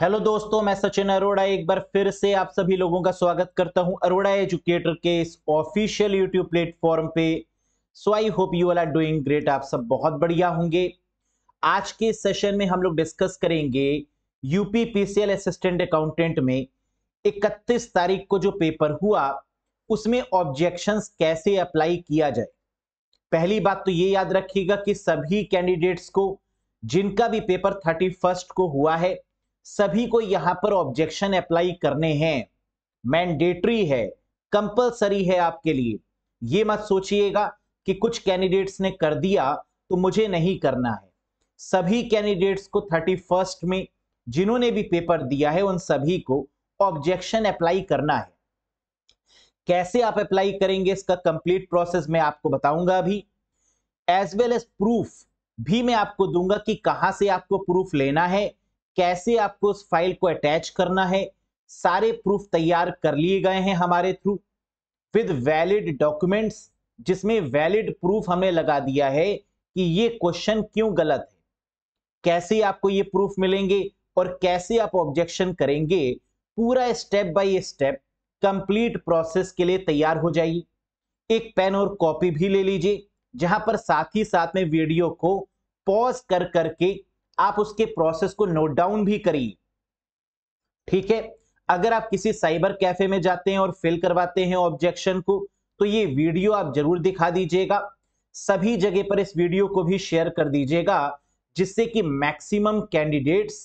Hello दोस्तों मैं सचिन अरोड़ा एक बार फिर से आप सभी लोगों का स्वागत करता हूं अरोड़ा एजुकेटर के इस ऑफिशियल यूट्यूब प्लेटफॉर्म पे so I hope you all are doing great आप सब बहुत बढ़िया होंगे आज के सेशन में हम लोग डिस्कस करेंगे यूपी पीसीएल असिस्टेंट अकाउंटेंट में 31 तारीख को जो पेपर हुआ उसमें ऑब्जेक्शन कैसे अप्लाई किया जाए पहली बात तो ये याद रखिएगा कि सभी कैंडिडेट्स को जिनका भी पेपर थर्टी को हुआ है सभी को यहां पर ऑब्जेक्शन अप्लाई करने हैं मैंडेटरी है कंपलसरी है आपके लिए ये मत सोचिएगा कि कुछ कैंडिडेट्स ने कर दिया तो मुझे नहीं करना है सभी कैंडिडेट्स को थर्टी फर्स्ट में जिन्होंने भी पेपर दिया है उन सभी को ऑब्जेक्शन अप्लाई करना है कैसे आप अप्लाई करेंगे इसका कंप्लीट प्रोसेस मैं आपको बताऊंगा अभी एज वेल एज प्रूफ भी मैं आपको दूंगा कि कहां से आपको प्रूफ लेना है कैसे आपको उस फाइल को अटैच करना है सारे प्रूफ तैयार कर लिए गए हैं हमारे थ्रू विद वैलिड डॉक्यूमेंट्स जिसमें वैलिड प्रूफ हमने लगा दिया है कि ये क्वेश्चन क्यों गलत है कैसे आपको ये प्रूफ मिलेंगे और कैसे आप ऑब्जेक्शन करेंगे पूरा step by step complete process के लिए तैयार हो जाइए एक पेन और कॉपी भी ले लीजिए जहां पर साथ ही साथ में वीडियो को पॉज कर करके आप उसके प्रोसेस को नोट डाउन भी करिए ठीक है अगर आप किसी साइबर कैफे में जाते हैं और फिल करवाते हैं ऑब्जेक्शन को तो ये वीडियो आप जरूर दिखा दीजिएगा सभी जगह पर इस वीडियो को भी शेयर कर दीजिएगा जिससे कि मैक्सिमम कैंडिडेट्स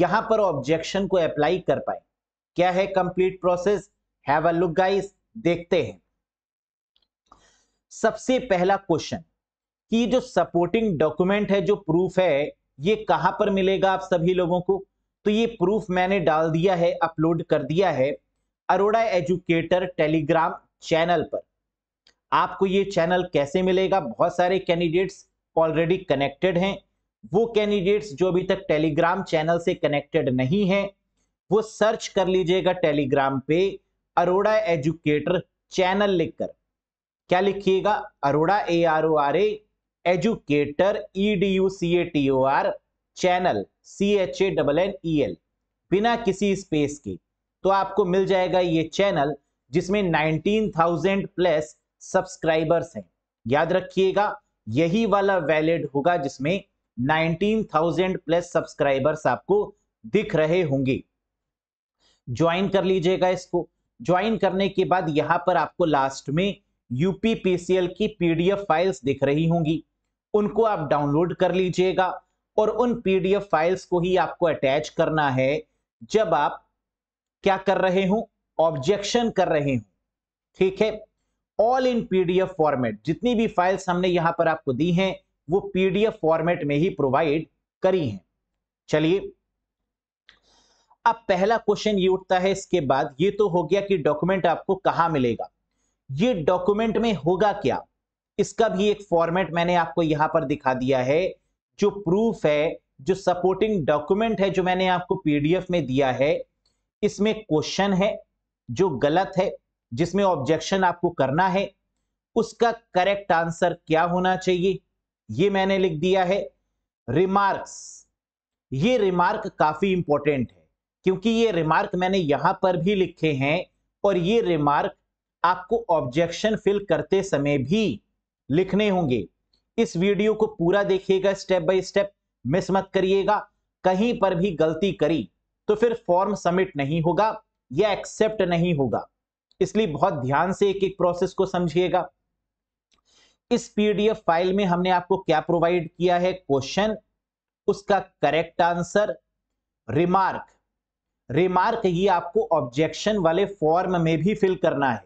यहां पर ऑब्जेक्शन को अप्लाई कर पाए क्या है complete process have a look guys देखते हैं सबसे पहला क्वेश्चन कि जो सपोर्टिंग डॉक्यूमेंट है जो प्रूफ है ये कहां पर मिलेगा आप सभी लोगों को तो ये प्रूफ मैंने डाल दिया है अपलोड कर दिया है अरोड़ा एजुकेटर टेलीग्राम चैनल पर आपको ये चैनल कैसे मिलेगा बहुत सारे कैंडिडेट्स ऑलरेडी कनेक्टेड हैं वो कैंडिडेट्स जो अभी तक टेलीग्राम चैनल से कनेक्टेड नहीं हैं वो सर्च कर लीजिएगा टेलीग्राम पे अरोड़ा एजुकेटर चैनल लिखकर क्या लिखिएगा Arora A R O R A educator E D U C A T O R channel C H A double N E L बिना किसी स्पेस के तो आपको मिल जाएगा ये चैनल जिसमें 19,000 प्लस सब्सक्राइबर्स हैं याद रखिएगा यही वाला वैलिड होगा जिसमें 19,000 प्लस सब्सक्राइबर्स आपको दिख रहे होंगे ज्वाइन कर लीजिएगा इसको ज्वाइन करने के बाद यहां पर आपको लास्ट में यूपीपीसीएल की पीडीएफ फाइल्स दिख रही होंगी उनको आप डाउनलोड कर लीजिएगा और उन पीडीएफ फाइल्स को ही आपको अटैच करना है जब आप क्या कर रहे हो ऑब्जेक्शन कर रहे हो ठीक है ऑल इन पीडीएफ फॉर्मेट जितनी भी फाइल्स हमने यहां पर आपको दी हैं वो पीडीएफ फॉर्मेट में ही प्रोवाइड करी हैं चलिए अब पहला क्वेश्चन ये उठता है इसके बाद ये तो हो गया कि डॉक्यूमेंट आपको कहां मिलेगा ये डॉक्यूमेंट में होगा क्या इसका भी एक फॉर्मेट मैंने आपको यहां पर दिखा दिया है जो प्रूफ है जो सपोर्टिंग डॉक्यूमेंट है जो मैंने आपको पीडीएफ में दिया है इसमें क्वेश्चन है जो गलत है जिसमें ऑब्जेक्शन आपको करना है उसका करेक्ट आंसर क्या होना चाहिए ये मैंने लिख दिया है रिमार्क्स ये रिमार्क काफी इंपॉर्टेंट है क्योंकि ये रिमार्क मैंने यहां पर भी लिखे हैं और ये रिमार्क आपको ऑब्जेक्शन फिल करते समय भी लिखने होंगे इस वीडियो को पूरा देखिएगा स्टेप बाय स्टेप मिस मत करिएगा कहीं पर भी गलती करी तो फिर फॉर्म सबमिट नहीं होगा या एक्सेप्ट नहीं होगा इसलिए बहुत ध्यान से एक एक प्रोसेस को समझिएगा इस पीडीएफ फाइल में हमने आपको क्या प्रोवाइड किया है क्वेश्चन उसका करेक्ट आंसर रिमार्क रिमार्क ये आपको ऑब्जेक्शन वाले फॉर्म में भी फिल करना है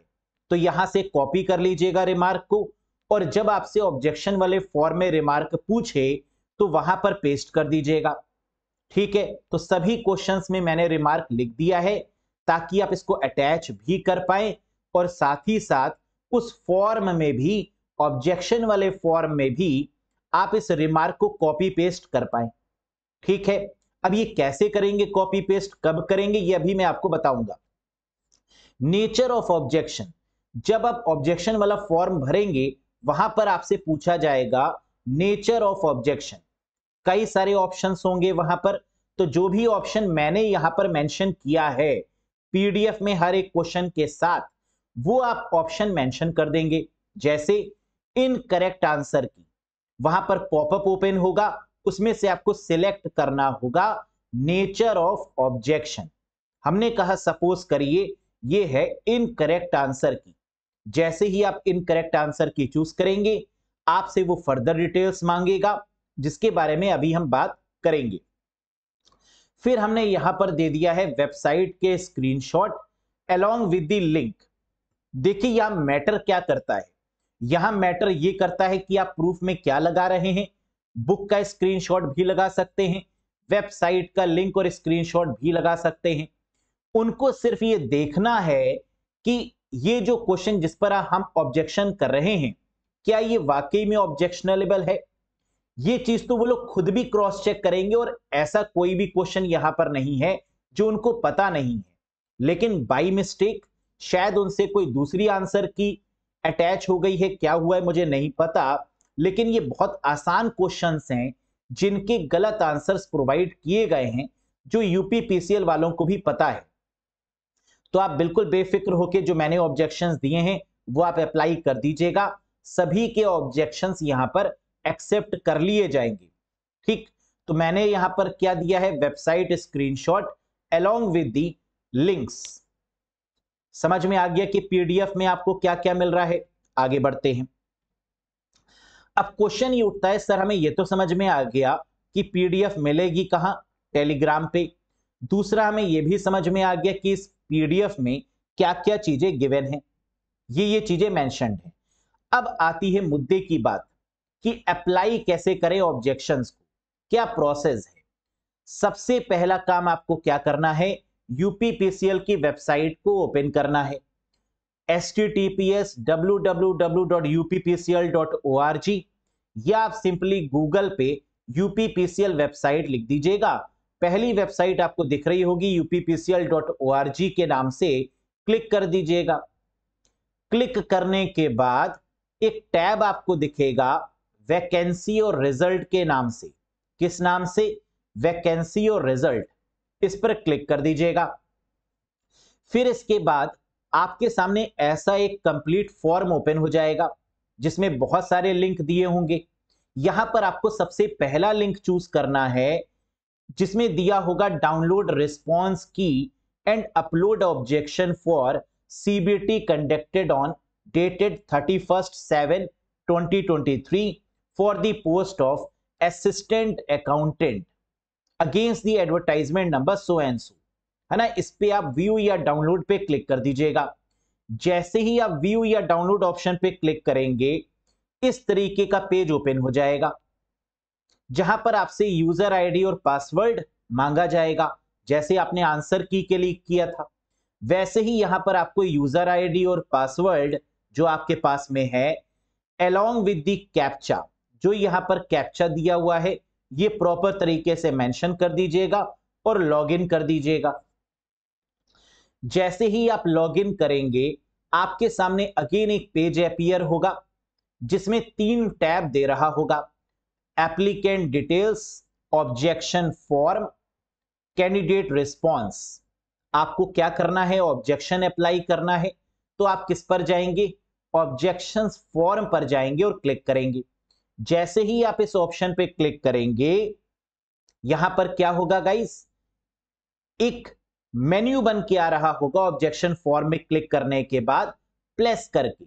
तो यहां से कॉपी कर लीजिएगा रिमार्क को और जब आपसे ऑब्जेक्शन वाले फॉर्म में रिमार्क पूछे तो वहां पर पेस्ट कर दीजिएगा ठीक है तो सभी क्वेश्चंस में मैंने रिमार्क लिख दिया है ताकि आप इसको अटैच भी कर पाए और साथ ही साथ उस फॉर्म में भी ऑब्जेक्शन वाले फॉर्म में भी आप इस रिमार्क को कॉपी पेस्ट कर पाए ठीक है अब ये कैसे करेंगे कॉपी पेस्ट कब करेंगे ये अभी मैं आपको बताऊंगा नेचर ऑफ ऑब्जेक्शन जब आप ऑब्जेक्शन वाला फॉर्म भरेंगे वहां पर आपसे पूछा जाएगा नेचर ऑफ ऑब्जेक्शन कई सारे ऑप्शन होंगे वहां पर तो जो भी ऑप्शन मैंने यहां पर मेंशन किया है पीडीएफ में हर एक क्वेश्चन के साथ वो आप ऑप्शन मेंशन कर देंगे जैसे इन करेक्ट आंसर की वहां पर पॉपअप ओपन होगा उसमें से आपको सिलेक्ट करना होगा नेचर ऑफ ऑब्जेक्शन हमने कहा सपोज करिए ये है इनकरेक्ट आंसर की जैसे ही आप इनकरेक्ट आंसर की चूज करेंगे आपसे वो फर्दर डिटेल्स मांगेगा जिसके बारे में अभी हम बात करेंगे फिर हमने यहां पर दे दिया है वेबसाइट के screenshot along with the link देखिए यहां मैटर क्या करता है यहां मैटर ये करता है कि आप प्रूफ में क्या लगा रहे हैं बुक का स्क्रीनशॉट भी लगा सकते हैं वेबसाइट का लिंक और स्क्रीनशॉट भी लगा सकते हैं उनको सिर्फ ये देखना है कि ये जो क्वेश्चन जिस पर हम ऑब्जेक्शन कर रहे हैं क्या ये वाकई में ऑब्जेक्शनेबल है ये चीज तो वो लोग खुद भी क्रॉस चेक करेंगे और ऐसा कोई भी क्वेश्चन यहां पर नहीं है जो उनको पता नहीं है लेकिन बाई मिस्टेक शायद उनसे कोई दूसरी आंसर की अटैच हो गई है क्या हुआ है मुझे नहीं पता लेकिन ये बहुत आसान क्वेश्चन हैं जिनके गलत आंसर्स प्रोवाइड किए गए हैं जो यूपीपीसीएल वालों को भी पता है तो आप बिल्कुल बेफिक्र होकर जो मैंने ऑब्जेक्शन दिए हैं वो आप अप्लाई कर दीजिएगा सभी के ऑब्जेक्शन यहां पर एक्सेप्ट कर लिए जाएंगे ठीक तो मैंने यहां पर क्या दिया है website screenshot along with the links समझ में आ गया कि पीडीएफ में आपको क्या क्या मिल रहा है आगे बढ़ते हैं अब क्वेश्चन ये उठता है सर हमें यह तो समझ में आ गया कि पीडीएफ मिलेगी कहां टेलीग्राम पे दूसरा हमें यह भी समझ में आ गया कि इस पीडीएफ में क्या क्या चीजें गिवेन है ये ये चीजें मैंशन है अब आती है मुद्दे की बात कि अप्लाई कैसे करें ऑब्जेक्शन को क्या प्रोसेस है सबसे पहला काम आपको क्या करना है यूपीपीसीएल की वेबसाइट को ओपन करना है S T T P S W W W dot UPPCL dot O R G या आप सिंपली गूगल पे यूपीपीसीएल वेबसाइट लिख दीजिएगा पहली वेबसाइट आपको दिख रही होगी यूपीपीसीएल के नाम से क्लिक कर दीजिएगा क्लिक करने के बाद एक टैब आपको दिखेगा वैकेंसी और रिजल्ट के नाम से किस नाम से वैकेंसी और रिजल्ट इस पर क्लिक कर दीजिएगा फिर इसके बाद आपके सामने ऐसा एक कंप्लीट फॉर्म ओपन हो जाएगा जिसमें बहुत सारे लिंक दिए होंगे यहां पर आपको सबसे पहला लिंक चूज करना है जिसमें दिया होगा download response key and upload objection for CBT conducted on dated thirty first seven twenty twenty three for the post of assistant accountant against the advertisement number so and so है ना इस पे आप व्यू या download पे click कर दीजिएगा जैसे ही आप व्यू या डाउनलोड ऑप्शन पे क्लिक करेंगे इस तरीके का पेज ओपन हो जाएगा जहां पर आपसे यूजर आईडी और पासवर्ड मांगा जाएगा जैसे आपने आंसर की के लिए किया था वैसे ही यहां पर आपको यूजर आईडी और पासवर्ड जो आपके पास में है अलोंग विद दी कैप्चा जो यहाँ पर कैप्चा दिया हुआ है ये प्रॉपर तरीके से मेंशन कर दीजिएगा और लॉगिन कर दीजिएगा जैसे ही आप लॉगिन करेंगे आपके सामने अगेन एक पेज अपियर होगा जिसमें तीन टैब दे रहा होगा applicant details objection form candidate response आपको क्या करना है ऑब्जेक्शन अप्लाई करना है तो आप किस पर जाएंगे ऑब्जेक्शन फॉर्म पर जाएंगे और क्लिक करेंगे जैसे ही आप इस ऑप्शन पे क्लिक करेंगे यहां पर क्या होगा गाइस एक मेन्यू बन के आ रहा होगा ऑब्जेक्शन फॉर्म में क्लिक करने के बाद प्लस करके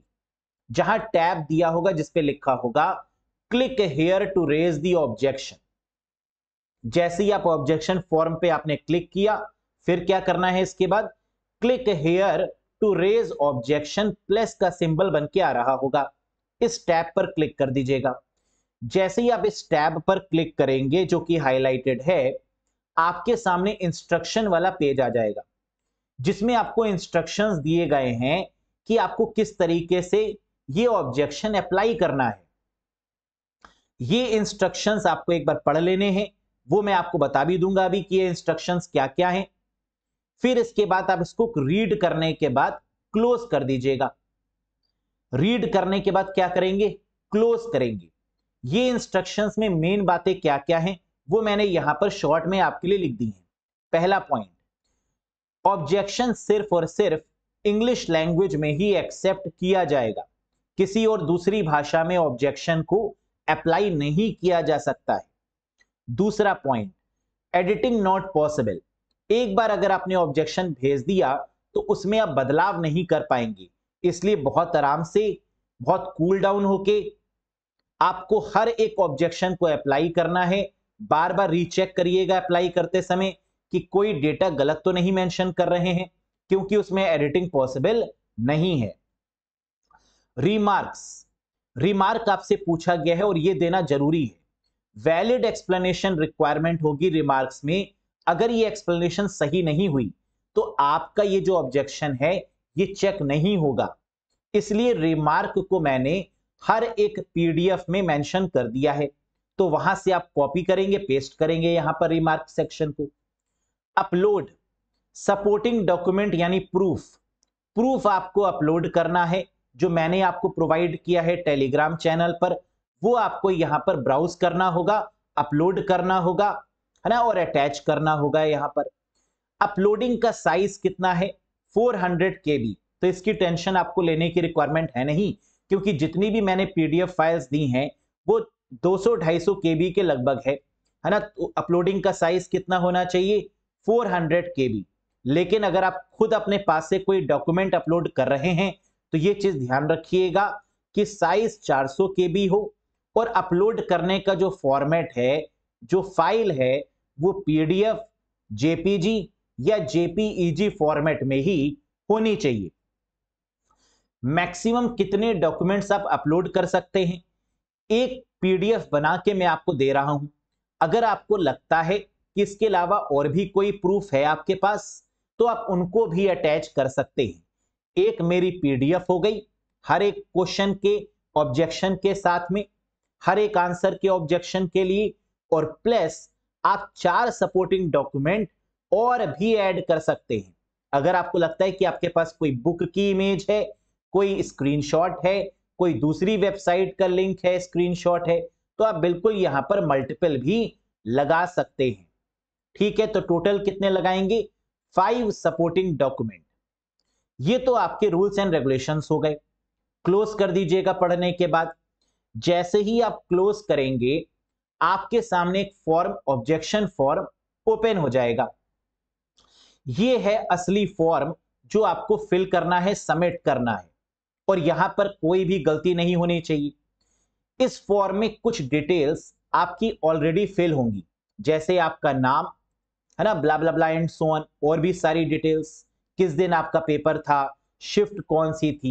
जहां टैब दिया होगा जिसपे लिखा होगा click here to raise the objection जैसे ही आप ऑब्जेक्शन फॉर्म पे आपने क्लिक किया फिर क्या करना है इसके बाद click here to raise objection plus का सिंबल बन के आ रहा होगा इस टैब पर क्लिक कर दीजिएगा जैसे ही आप इस टैब पर क्लिक करेंगे जो कि हाईलाइटेड है आपके सामने इंस्ट्रक्शन वाला पेज आ जाएगा जिसमें आपको इंस्ट्रक्शंस दिए गए हैं कि आपको किस तरीके से ये ऑब्जेक्शन अप्लाई करना है ये इंस्ट्रक्शंस आपको एक बार पढ़ लेने हैं वो मैं आपको बता भी दूंगा अभी कि ये इंस्ट्रक्शंस क्या क्या हैं फिर इसके बाद आप इसको रीड करने के बाद क्लोज कर दीजिएगा रीड करने के बाद क्या करेंगे क्लोज करेंगे ये इंस्ट्रक्शंस में मेन बातें क्या क्या हैं वो मैंने यहां पर शॉर्ट में आपके लिए लिख दी है पहला पॉइंट ऑब्जेक्शन सिर्फ और सिर्फ इंग्लिश लैंग्वेज में ही एक्सेप्ट किया जाएगा किसी और दूसरी भाषा में ऑब्जेक्शन को अप्लाई नहीं किया जा सकता है दूसरा पॉइंट एडिटिंग नॉट पॉसिबल एक बार अगर आपने ऑब्जेक्शन भेज दिया तो उसमें आप बदलाव नहीं कर पाएंगे इसलिए बहुत आराम से बहुत कूल डाउन होके आपको हर एक ऑब्जेक्शन को अप्लाई करना है बार बार रीचेक करिएगा अप्लाई करते समय कि कोई डेटा गलत तो नहीं मेंशन कर रहे हैं क्योंकि उसमें एडिटिंग पॉसिबल नहीं है रिमार्क्स रिमार्क आपसे पूछा गया है और ये देना जरूरी है वैलिड एक्सप्लेनेशन रिक्वायरमेंट होगी रिमार्क्स में अगर ये एक्सप्लेनेशन सही नहीं हुई तो आपका ये जो ऑब्जेक्शन है ये चेक नहीं होगा इसलिए रिमार्क को मैंने हर एक पीडीएफ में मेंशन कर दिया है तो वहां से आप कॉपी करेंगे पेस्ट करेंगे यहां पर रिमार्क सेक्शन को अपलोड सपोर्टिंग डॉक्यूमेंट यानी प्रूफ प्रूफ आपको अपलोड करना है जो मैंने आपको प्रोवाइड किया है टेलीग्राम चैनल पर वो आपको यहाँ पर ब्राउज करना होगा अपलोड करना होगा है ना और अटैच करना होगा यहाँ पर अपलोडिंग का साइज कितना है 400 हंड्रेड तो इसकी टेंशन आपको लेने की रिक्वायरमेंट है नहीं क्योंकि जितनी भी मैंने पीडीएफ फाइल्स दी हैं वो 200-250 सौ के लगभग है है ना तो अपलोडिंग का साइज कितना होना चाहिए 400 बी लेकिन अगर आप खुद अपने पास से कोई डॉक्यूमेंट अपलोड कर रहे हैं तो ये चीज ध्यान रखिएगा कि साइज 400 के भी हो और अपलोड करने का जो फॉर्मेट है जो फाइल है वो पीडीएफ जेपीजी या जेपीईजी फॉर्मेट e में ही होनी चाहिए मैक्सिमम कितने डॉक्यूमेंट्स आप अपलोड कर सकते हैं एक पीडीएफ बना के मैं आपको दे रहा हूं अगर आपको लगता है कि इसके अलावा और भी कोई प्रूफ है आपके पास तो आप उनको भी अटैच कर सकते हैं एक मेरी पीडीएफ हो गई हर एक क्वेश्चन के ऑब्जेक्शन के साथ में हर एक आंसर के ऑब्जेक्शन के लिए और प्लस आप चार सपोर्टिंग डॉक्यूमेंट और भी ऐड कर सकते हैं अगर आपको लगता है कि आपके पास कोई बुक की इमेज है कोई स्क्रीनशॉट है कोई दूसरी वेबसाइट का लिंक है स्क्रीनशॉट है तो आप बिल्कुल यहां पर मल्टीपल भी लगा सकते हैं ठीक है तो टोटल कितने लगाएंगे फाइव सपोर्टिंग डॉक्यूमेंट ये तो आपके रूल्स एंड रेगुलेशन हो गए क्लोज कर दीजिएगा पढ़ने के बाद जैसे ही आप क्लोज करेंगे आपके सामने एक फॉर्म ऑब्जेक्शन फॉर्म ओपन हो जाएगा ये है असली फॉर्म जो आपको फिल करना है सबमिट करना है और यहां पर कोई भी गलती नहीं होनी चाहिए इस फॉर्म में कुछ डिटेल्स आपकी ऑलरेडी फिल होंगी जैसे आपका नाम है ना ब्ला ब्ला ब्ला एंड सोन और भी सारी डिटेल्स किस दिन आपका पेपर था शिफ्ट कौन सी थी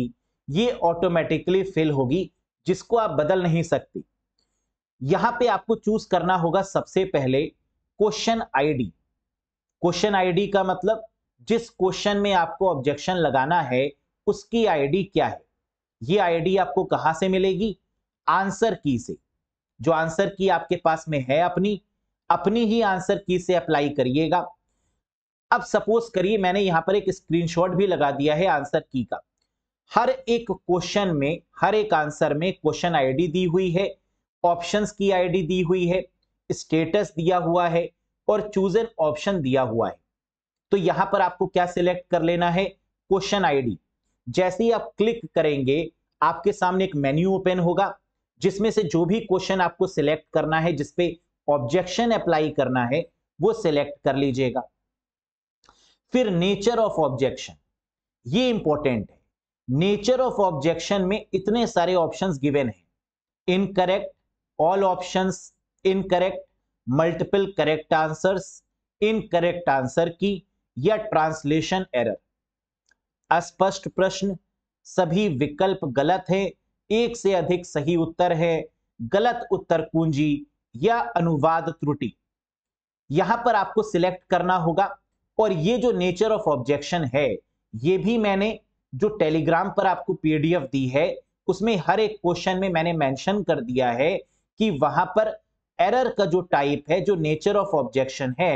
ये ऑटोमेटिकली फिल होगी जिसको आप बदल नहीं सकते यहां पे आपको चूज करना होगा सबसे पहले क्वेश्चन आईडी क्वेश्चन आईडी का मतलब जिस क्वेश्चन में आपको ऑब्जेक्शन लगाना है उसकी आईडी क्या है ये आईडी आपको कहां से मिलेगी आंसर की से जो आंसर की आपके पास में है अपनी अपनी ही आंसर की से अप्लाई करिएगा अब सपोज करिए मैंने यहाँ पर एक स्क्रीनशॉट भी लगा दिया है आंसर की का हर एक क्वेश्चन में हर एक आंसर में क्वेश्चन आईडी दी हुई है ऑप्शंस की आईडी दी हुई है स्टेटस दिया हुआ है और चूज एन ऑप्शन दिया हुआ है तो यहां पर आपको क्या सिलेक्ट कर लेना है क्वेश्चन आईडी जैसे ही आप क्लिक करेंगे आपके सामने एक मेन्यू ओपन होगा जिसमें से जो भी क्वेश्चन आपको सिलेक्ट करना है जिसपे ऑब्जेक्शन अप्लाई करना है वो सिलेक्ट कर लीजिएगा फिर नेचर ऑफ ऑब्जेक्शन ये इंपॉर्टेंट है नेचर ऑफ ऑब्जेक्शन में इतने सारे ऑप्शंस गिवेन हैं incorrect all options incorrect multiple correct answers incorrect answer key या ट्रांसलेशन एरर अस्पष्ट प्रश्न सभी विकल्प गलत है एक से अधिक सही उत्तर है गलत उत्तर कुंजी या अनुवाद त्रुटि यहां पर आपको सिलेक्ट करना होगा और ये जो नेचर ऑफ ऑब्जेक्शन है ये भी मैंने जो टेलीग्राम पर आपको पीडीएफ दी है उसमें हर एक क्वेश्चन में मैंने मेंशन कर दिया है कि वहां पर एरर का जो टाइप है जो नेचर ऑफ ऑब्जेक्शन है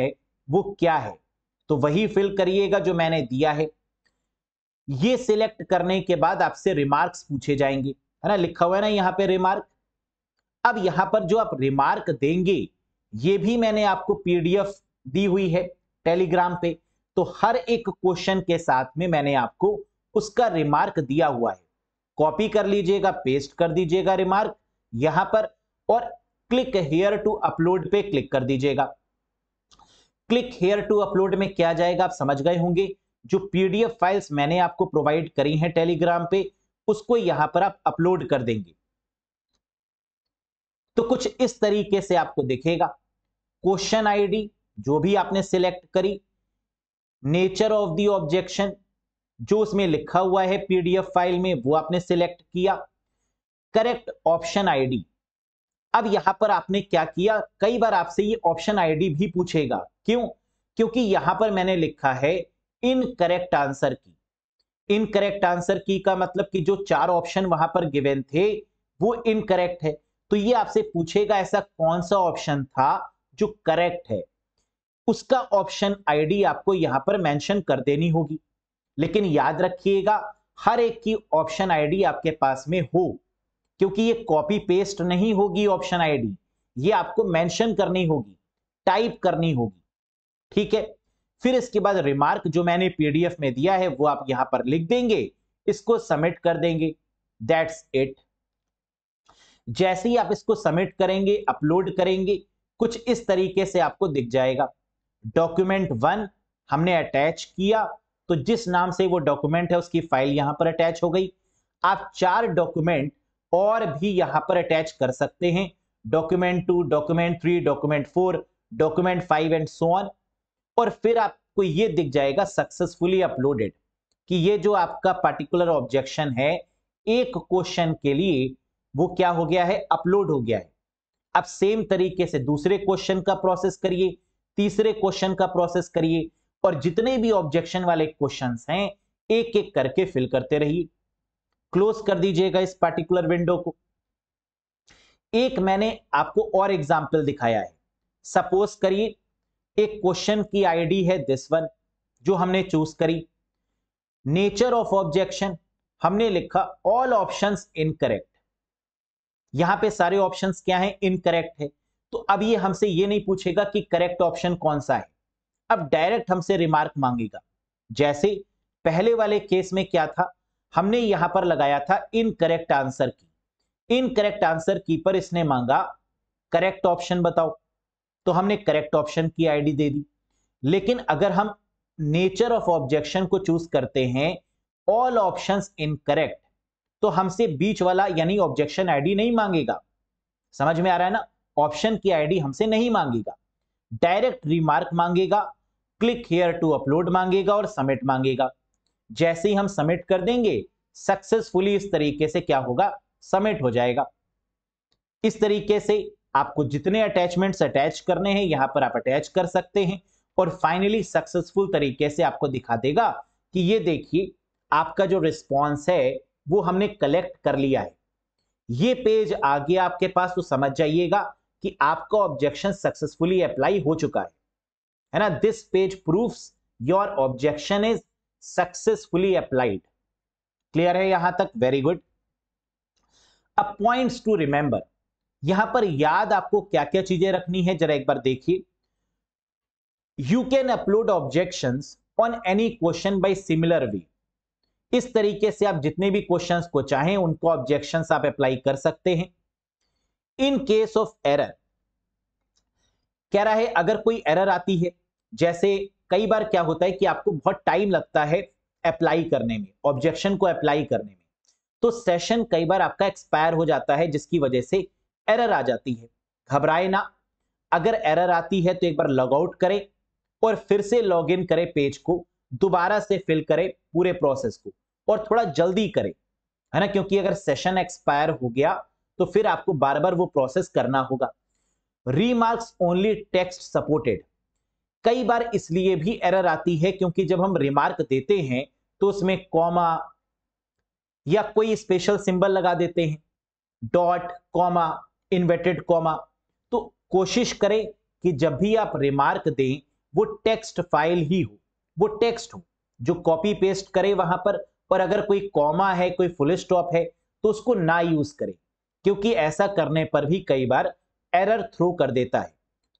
वो क्या है तो वही फिल करिएगा जो मैंने दिया है ये सिलेक्ट करने के बाद आपसे रिमार्क्स पूछे जाएंगे है ना लिखा हुआ है ना यहाँ पे रिमार्क अब यहां पर जो आप रिमार्क देंगे ये भी मैंने आपको पीडीएफ दी हुई है टेलीग्राम पे तो हर एक क्वेश्चन के साथ में मैंने आपको उसका रिमार्क दिया हुआ है कॉपी कर लीजिएगा पेस्ट कर दीजिएगा रिमार्क यहां पर और क्लिक हेयर टू अपलोड पे क्लिक कर दीजिएगा क्लिक हेयर टू अपलोड में क्या जाएगा आप समझ गए होंगे जो पीडीएफ फाइल्स मैंने आपको प्रोवाइड करी हैं टेलीग्राम पे उसको यहां पर आप अपलोड कर देंगे तो कुछ इस तरीके से आपको दिखेगा क्वेश्चन आईडी जो भी आपने सिलेक्ट करी नेचर ऑफ दी ऑब्जेक्शन जो उसमें लिखा हुआ है पीडीएफ फाइल में वो आपने सिलेक्ट किया करेक्ट ऑप्शन आईडी अब यहां पर आपने क्या किया कई बार आपसे ये ऑप्शन आईडी भी पूछेगा क्यों क्योंकि यहां पर मैंने लिखा है incorrect answer key incorrect answer key का मतलब कि जो चार ऑप्शन वहां पर गिवेन थे वो इनकरेक्ट है तो ये आपसे पूछेगा ऐसा कौन सा ऑप्शन था जो करेक्ट है उसका ऑप्शन आईडी आपको यहां पर मेंशन कर देनी होगी लेकिन याद रखिएगा हर एक की ऑप्शन आईडी आपके पास में हो क्योंकि ये कॉपी पेस्ट नहीं होगी ऑप्शन आईडी ये आपको मेंशन करनी होगी टाइप करनी होगी ठीक है फिर इसके बाद रिमार्क जो मैंने पीडीएफ में दिया है वो आप यहां पर लिख देंगे इसको सबमिट कर देंगे दैट्स इट जैसे ही आप इसको सबमिट करेंगे अपलोड करेंगे कुछ इस तरीके से आपको दिख जाएगा डॉक्यूमेंट वन हमने अटैच किया तो जिस नाम से वो डॉक्यूमेंट है उसकी फाइल यहां पर अटैच हो गई आप चार डॉक्यूमेंट और भी यहां पर अटैच कर सकते हैं document two document three document four document five and so on और फिर आपको ये दिख जाएगा सक्सेसफुली अपलोडेड कि ये जो आपका पर्टिकुलर ऑब्जेक्शन है एक क्वेश्चन के लिए वो क्या हो गया है अपलोड हो गया है अब सेम तरीके से दूसरे क्वेश्चन का प्रोसेस करिए तीसरे क्वेश्चन का प्रोसेस करिए और जितने भी ऑब्जेक्शन वाले क्वेश्चन हैं एक एक करके फिल करते रहिए क्लोज कर दीजिएगा इस पर्टिकुलर विंडो को एक मैंने आपको और एग्जाम्पल दिखाया है सपोज करिए एक क्वेश्चन की आईडी है दिस वन जो हमने चूज करी नेचर ऑफ ऑब्जेक्शन हमने लिखा ऑल ऑप्शंस इनकरेक्ट यहां पे सारे ऑप्शंस क्या हैं इनकरेक्ट है तो अब ये हमसे ये नहीं पूछेगा कि करेक्ट ऑप्शन कौन सा है अब डायरेक्ट हमसे रिमार्क मांगेगा जैसे पहले वाले केस में क्या था हमने यहां पर लगाया था इन करेक्ट आंसर की इन करेक्ट आंसर की पर इसने मांगा करेक्ट ऑप्शन बताओ तो हमने करेक्ट ऑप्शन की आईडी दे दी लेकिन अगर हम नेचर ऑफ ऑब्जेक्शन को चूज करते हैं ऑल ऑप्शन इनकरेक्ट तो हमसे बीच वाला यानी ऑब्जेक्शन आईडी नहीं मांगेगा समझ में आ रहा है ना ऑप्शन की आईडी हमसे नहीं मांगेगा डायरेक्ट रिमार्क मांगेगा क्लिक हेयर टू अपलोड मांगेगा और सबमिट मांगेगा जैसे ही हम सबमिट कर देंगे सक्सेसफुली इस तरीके से क्या होगा सबमिट हो जाएगा इस तरीके से आपको जितने अटैचमेंट्स अटैच करने हैं यहां पर आप अटैच कर सकते हैं और फाइनली सक्सेसफुल तरीके से आपको दिखा देगा कि ये देखिए आपका जो रिस्पॉन्स है वो हमने कलेक्ट कर लिया है ये पेज आगे आपके पास तो समझ जाइएगा कि आपका ऑब्जेक्शन सक्सेसफुली अप्लाई हो चुका है है ना this page proof your objection is successfully applied clear है यहां तक वेरी गुड अब पॉइंट्स टू रिमेंबर यहां पर याद आपको क्या क्या चीजें रखनी है जरा एक बार देखिए you can upload objection on any question by similar way इस तरीके से आप जितने भी क्वेश्चंस को चाहें उनको ऑब्जेक्शंस आप अप्लाई कर सकते हैं इन केस ऑफ एरर कह रहा है अगर कोई एरर आती है जैसे कई बार क्या होता है कि आपको बहुत टाइम लगता है अप्लाई करने में ऑब्जेक्शन को अप्लाई करने में तो सेशन कई बार आपका एक्सपायर हो जाता है जिसकी वजह से एरर आ जाती है घबराए ना अगर एरर आती है तो एक बार लॉग आउट करें और फिर से लॉग इन करें पेज को दोबारा से फिल करें पूरे प्रोसेस को और थोड़ा जल्दी करें है ना क्योंकि अगर सेशन एक्सपायर हो गया तो फिर आपको बार बार वो प्रोसेस करना होगा रीमार्क्स ओनली टेक्स्ट सपोर्टेड कई बार इसलिए भी एरर आती है क्योंकि जब हम रिमार्क देते हैं तो उसमें कॉमा या कोई स्पेशल सिंबल लगा देते हैं डॉट कॉमा इन्वर्टेड कॉमा तो कोशिश करें कि जब भी आप रिमार्क दें वो टेक्स्ट फाइल ही हो वो टेक्स्ट हो जो कॉपी पेस्ट करे वहां पर और अगर कोई कॉमा है कोई फुल स्टॉप है तो उसको ना यूज करें क्योंकि ऐसा करने पर भी कई बार एरर थ्रो कर देता है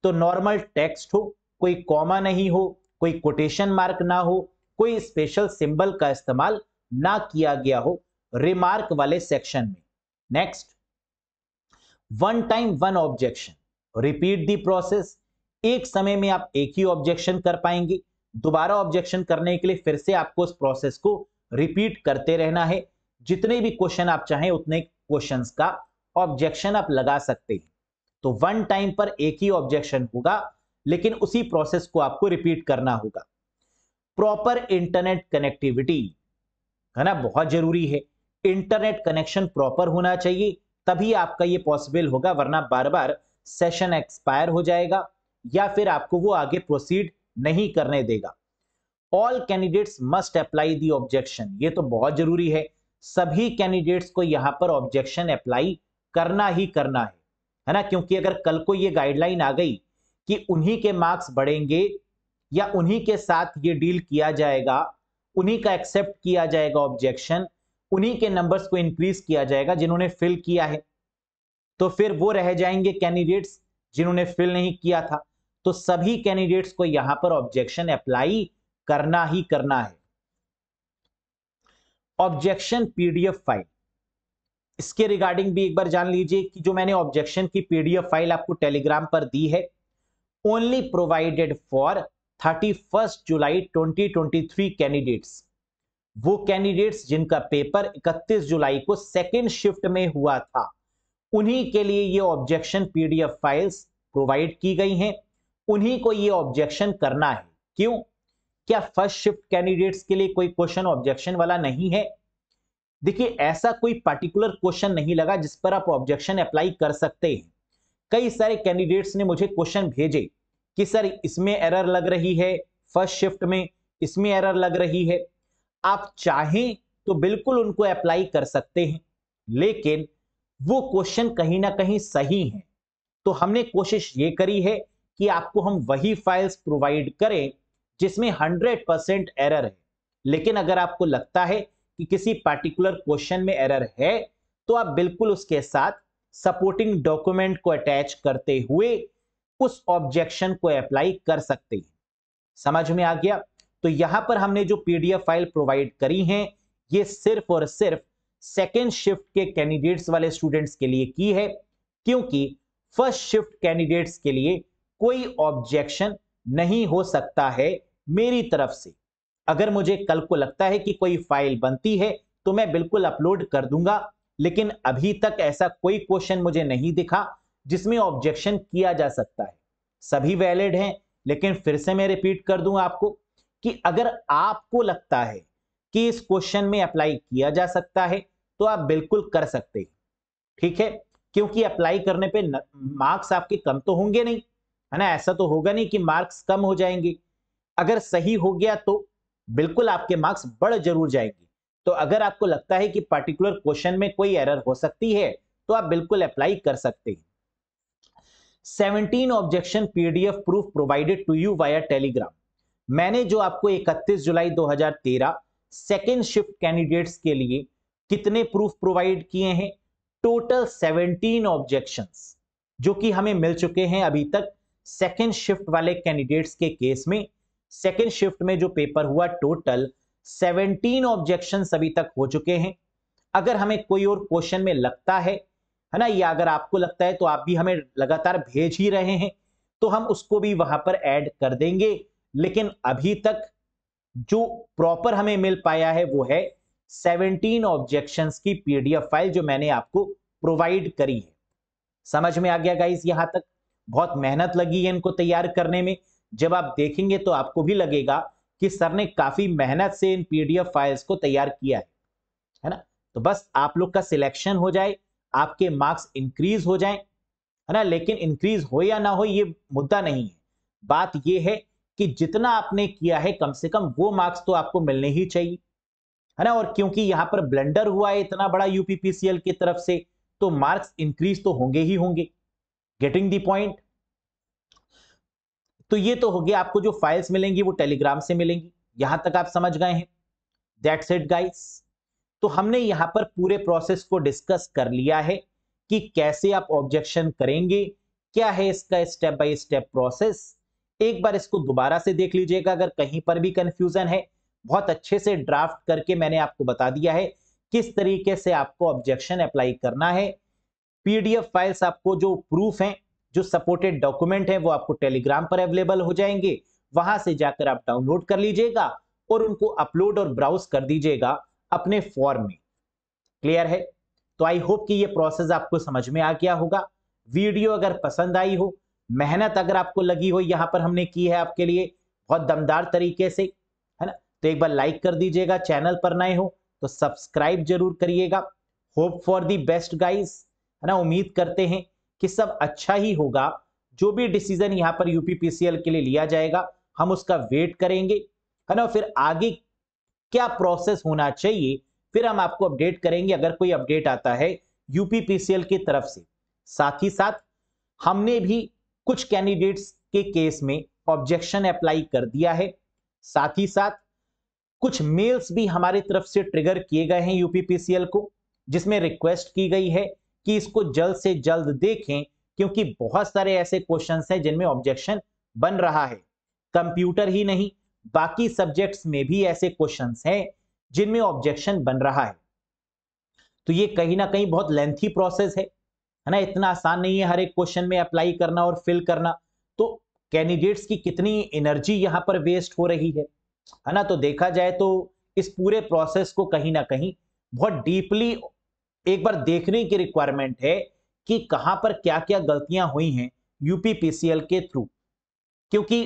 तो नॉर्मल टेक्स्ट हो कोई कॉमा नहीं हो कोई कोटेशन मार्क ना हो कोई स्पेशल सिंबल का इस्तेमाल ना किया गया हो रिमार्क वाले सेक्शन में next one time one objection repeat the process एक समय में आप एक ही ऑब्जेक्शन कर पाएंगे दोबारा ऑब्जेक्शन करने के लिए फिर से आपको उस प्रोसेस को रिपीट करते रहना है जितने भी क्वेश्चन आप चाहें उतने क्वेश्चंस का ऑब्जेक्शन आप लगा सकते हैं तो वन टाइम पर एक ही ऑब्जेक्शन होगा लेकिन उसी प्रोसेस को आपको रिपीट करना होगा प्रॉपर इंटरनेट कनेक्टिविटी है ना बहुत जरूरी है इंटरनेट कनेक्शन प्रॉपर होना चाहिए तभी आपका ये पॉसिबल होगा वरना बार बार सेशन एक्सपायर हो जाएगा या फिर आपको वो आगे प्रोसीड नहीं करने देगा all candidates must apply the objection ये तो बहुत जरूरी है सभी कैंडिडेट्स को यहां पर ऑब्जेक्शन अप्लाई करना ही करना है है ना क्योंकि अगर कल को ये गाइडलाइन आ गई कि उन्हीं के मार्क्स बढ़ेंगे या उन्हीं के साथ ये डील किया जाएगा उन्हीं का एक्सेप्ट किया जाएगा ऑब्जेक्शन उन्हीं के नंबर्स को इंक्रीज किया जाएगा जिन्होंने फिल किया है तो फिर वो रह जाएंगे कैंडिडेट्स जिन्होंने फिल नहीं किया था तो सभी कैंडिडेट्स को यहां पर ऑब्जेक्शन अप्लाई करना ही करना है ऑब्जेक्शन पीडीएफ फाइल इसके रिगार्डिंग भी एक बार जान लीजिए कि जो मैंने ऑब्जेक्शन की पीडीएफ फाइल आपको टेलीग्राम पर दी है only provided for thirty first July 2023 candidates वो कैंडिडेट्स जिनका पेपर 31 जुलाई को सेकेंड शिफ्ट में हुआ था उन्हीं के लिए ये ऑब्जेक्शन पीडीएफ फाइल्स प्रोवाइड की गई हैं उन्हीं को ये ऑब्जेक्शन करना है क्यों क्या फर्स्ट शिफ्ट कैंडिडेट्स के लिए कोई क्वेश्चन ऑब्जेक्शन वाला नहीं है देखिए ऐसा कोई पर्टिकुलर क्वेश्चन नहीं लगा जिस पर आप ऑब्जेक्शन अप्लाई कर सकते हैं कई सारे कैंडिडेट्स ने मुझे क्वेश्चन भेजे कि सर इसमें एरर लग रही है फर्स्ट शिफ्ट में इसमें एरर लग रही है आप चाहें तो बिल्कुल उनको अप्लाई कर सकते हैं लेकिन वो क्वेश्चन कहीं ना कहीं सही है तो हमने कोशिश ये करी है कि आपको हम वही फाइल्स प्रोवाइड करें जिसमें 100 परसेंट एरर है लेकिन अगर आपको लगता है कि किसी पार्टिकुलर क्वेश्चन में एरर है तो आप बिल्कुल उसके साथ सपोर्टिंग डॉक्यूमेंट को अटैच करते हुए उस ऑब्जेक्शन को अप्लाई कर सकते हैं समझ में आ गया तो यहां पर हमने जो पीडीएफ फाइल प्रोवाइड करी है ये सिर्फ और सिर्फ सेकेंड शिफ्ट के कैंडिडेट्स वाले स्टूडेंट्स के लिए की है क्योंकि फर्स्ट शिफ्ट कैंडिडेट्स के लिए कोई ऑब्जेक्शन नहीं हो सकता है मेरी तरफ से अगर मुझे कल को लगता है कि कोई फाइल बनती है तो मैं बिल्कुल अपलोड कर दूंगा लेकिन अभी तक ऐसा कोई क्वेश्चन मुझे नहीं दिखा जिसमें ऑब्जेक्शन किया जा सकता है सभी वैलिड हैं लेकिन फिर से मैं रिपीट कर दूं आपको कि अगर आपको लगता है कि इस क्वेश्चन में अप्लाई किया जा सकता है तो आप बिल्कुल कर सकते हैं ठीक है क्योंकि अप्लाई करने पे मार्क्स आपके कम तो होंगे नहीं है ना ऐसा तो होगा नहीं कि मार्क्स कम हो जाएंगे अगर सही हो गया तो बिल्कुल आपके मार्क्स बढ़ जरूर जाएंगे तो अगर आपको लगता है कि पर्टिकुलर क्वेश्चन में कोई एरर हो सकती है तो आप बिल्कुल अप्लाई कर सकते हैं 17 objection PDF proof provided to you via Telegram मैंने जो आपको 31 जुलाई 2013 सेकेंड शिफ्ट कैंडिडेट्स के लिए कितने प्रूफ प्रोवाइड किए हैं टोटल 17 ऑब्जेक्शन जो कि हमें मिल चुके हैं अभी तक सेकेंड शिफ्ट वाले कैंडिडेट्स के केस में सेकेंड शिफ्ट में जो पेपर हुआ टोटल 17 ऑब्जेक्शन अभी तक हो चुके हैं अगर हमें कोई और क्वेश्चन में लगता है है ना या अगर आपको लगता है तो आप भी हमें लगातार भेज ही रहे हैं तो हम उसको भी वहां पर ऐड कर देंगे लेकिन अभी तक जो प्रॉपर हमें मिल पाया है वो है 17 ऑब्जेक्शन की पीडीएफ फाइल जो मैंने आपको प्रोवाइड करी है समझ में आ गया गाइज यहां तक बहुत मेहनत लगी है इनको तैयार करने में जब आप देखेंगे तो आपको भी लगेगा कि सर ने काफी मेहनत से इन पीडीएफ फाइल्स को तैयार किया है है ना तो बस आप लोग का सिलेक्शन हो जाए आपके मार्क्स इंक्रीज हो जाए है ना लेकिन इंक्रीज हो या ना हो ये मुद्दा नहीं है बात ये है कि जितना आपने किया है कम से कम वो मार्क्स तो आपको मिलने ही चाहिए है ना और क्योंकि यहां पर ब्लेंडर हुआ है इतना बड़ा यूपीपीसीएल की तरफ से तो मार्क्स इंक्रीज तो होंगे ही होंगे गेटिंग दी पॉइंट तो ये तो हो गया आपको जो फाइल्स मिलेंगी वो टेलीग्राम से मिलेंगी यहां तक आप समझ गए हैं दैट्स इट गाइस तो हमने यहां पर पूरे प्रोसेस को डिस्कस कर लिया है कि कैसे आप ऑब्जेक्शन करेंगे क्या है इसका स्टेप बाय स्टेप प्रोसेस एक बार इसको दोबारा से देख लीजिएगा अगर कहीं पर भी कंफ्यूजन है बहुत अच्छे से ड्राफ्ट करके मैंने आपको बता दिया है किस तरीके से आपको ऑब्जेक्शन अप्लाई करना है पीडीएफ फाइल्स आपको जो प्रूफ हैं जो सपोर्टेड डॉक्यूमेंट है वो आपको टेलीग्राम पर अवेलेबल हो जाएंगे वहां से जाकर आप डाउनलोड कर लीजिएगा और उनको अपलोड और ब्राउज कर दीजिएगा अपने फॉर्म में क्लियर है तो आई होप कि ये प्रोसेस आपको समझ में आ गया होगा वीडियो अगर पसंद आई हो मेहनत अगर आपको लगी हो यहां पर हमने की है आपके लिए बहुत दमदार तरीके से है ना तो एक बार लाइक कर दीजिएगा चैनल पर नए हो तो सब्सक्राइब जरूर करिएगा hope for the best guys है ना उम्मीद करते हैं कि सब अच्छा ही होगा जो भी डिसीजन यहाँ पर यूपीपीसीएल के लिए लिया जाएगा हम उसका वेट करेंगे है ना फिर आगे क्या प्रोसेस होना चाहिए फिर हम आपको अपडेट करेंगे अगर कोई अपडेट आता है यूपीपीसीएल की तरफ से साथ ही साथ हमने भी कुछ कैंडिडेट्स के केस में ऑब्जेक्शन अप्लाई कर दिया है साथ ही साथ कुछ मेल्स भी हमारी तरफ से ट्रिगर किए गए हैं यूपीपीसीएल को जिसमें रिक्वेस्ट की गई है कि इसको जल्द से जल्द देखें क्योंकि बहुत सारे ऐसे क्वेश्चन हैं जिनमें ऑब्जेक्शन बन रहा है कंप्यूटर ही नहीं बाकी सब्जेक्ट्स में भी ऐसे क्वेश्चन हैं जिनमें ऑब्जेक्शन बन रहा है तो ये कहीं ना कहीं बहुत लेंथी प्रोसेस है है ना इतना आसान नहीं है हर एक क्वेश्चन में अप्लाई करना और फिल करना तो कैंडिडेट्स की कितनी एनर्जी यहाँ पर वेस्ट हो रही है है ना तो देखा जाए तो इस पूरे प्रोसेस को कहीं ना कहीं बहुत डीपली एक बार देखने की रिक्वायरमेंट है कि कहां पर क्या क्या गलतियां हुई हैं यूपीपीसीएल के थ्रू क्योंकि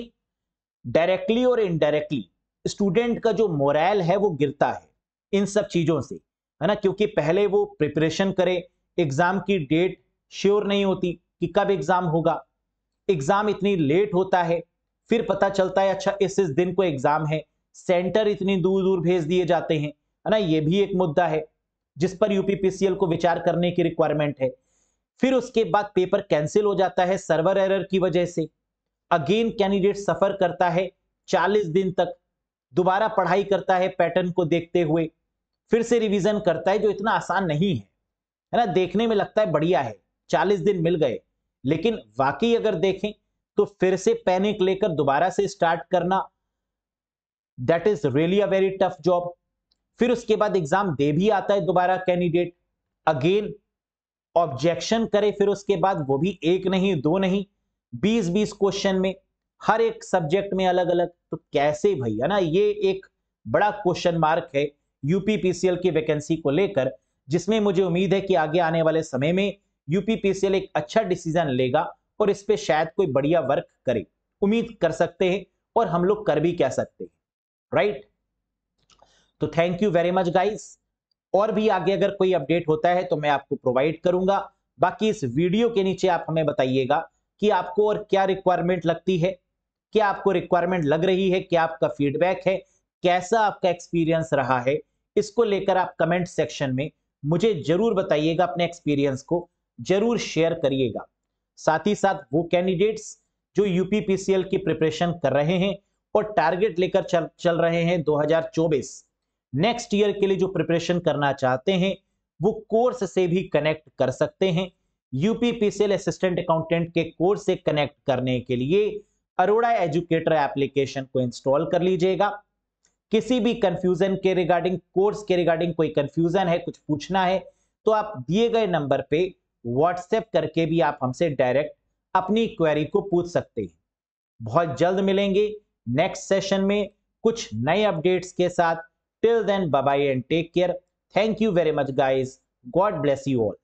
डायरेक्टली और इनडायरेक्टली स्टूडेंट का जो मोरल है वो गिरता है इन सब चीजों से है ना क्योंकि पहले वो प्रिपरेशन करे एग्जाम की डेट श्योर नहीं होती कि कब एग्जाम होगा एग्जाम इतनी लेट होता है फिर पता चलता है अच्छा इस इस दिन को एग्जाम है सेंटर इतनी दूर दूर भेज दिए जाते हैं है ना ये भी एक मुद्दा है जिस पर यूपीपीसीएल को विचार करने की रिक्वायरमेंट है फिर उसके बाद पेपर कैंसिल हो जाता है सर्वर एरर की वजह से अगेन कैंडिडेट सफर करता है 40 दिन तक दोबारा पढ़ाई करता है पैटर्न को देखते हुए फिर से रिवीजन करता है जो इतना आसान नहीं है है ना देखने में लगता है बढ़िया है 40 दिन मिल गए लेकिन वाकई अगर देखें तो फिर से पैनिक लेकर दोबारा से स्टार्ट करना that is really a very tough job फिर उसके बाद एग्जाम दे भी आता है दोबारा कैंडिडेट अगेन ऑब्जेक्शन करे फिर उसके बाद वो भी एक नहीं दो नहीं बीस बीस क्वेश्चन में हर एक सब्जेक्ट में अलग अलग तो कैसे भैया ना ये एक बड़ा क्वेश्चन मार्क है यूपीपीसीएल की वैकेंसी को लेकर जिसमें मुझे उम्मीद है कि आगे आने वाले समय में यूपीपीसीएल एक अच्छा डिसीजन लेगा और इस पर शायद कोई बढ़िया वर्क करे उम्मीद कर सकते हैं और हम लोग कर भी कह सकते हैं राइट तो thank you very much guys और भी आगे अगर कोई अपडेट होता है तो मैं आपको प्रोवाइड करूंगा बाकी इस वीडियो के नीचे आप हमें बताइएगा कि आपको और क्या रिक्वायरमेंट लगती है क्या आपको रिक्वायरमेंट लग रही है क्या आपका फीडबैक है कैसा आपका एक्सपीरियंस रहा है इसको लेकर आप कमेंट सेक्शन में मुझे जरूर बताइएगा अपने एक्सपीरियंस को जरूर शेयर करिएगा साथ ही साथ वो कैंडिडेट्स जो यूपीपीसीएल की प्रिपरेशन कर रहे हैं और टारगेट लेकर चल चल रहे हैं 2024 नेक्स्ट ईयर के लिए जो प्रिपरेशन करना चाहते हैं वो कोर्स से भी कनेक्ट कर सकते हैं यूपी असिस्टेंट अकाउंटेंट के कोर्स से कनेक्ट करने के लिए अरोड़ा एजुकेटर एप्लीकेशन को इंस्टॉल कर लीजिएगा किसी भी कंफ्यूजन के रिगार्डिंग कोर्स के रिगार्डिंग कोई कंफ्यूजन है कुछ पूछना है तो आप दिए गए नंबर पे व्हाट्सएप करके भी आप हमसे डायरेक्ट अपनी क्वेरी को पूछ सकते हैं बहुत जल्द मिलेंगे नेक्स्ट सेशन में कुछ नए अपडेट्स के साथ Till then, bye bye and take care. Thank you very much, guys. God bless you all.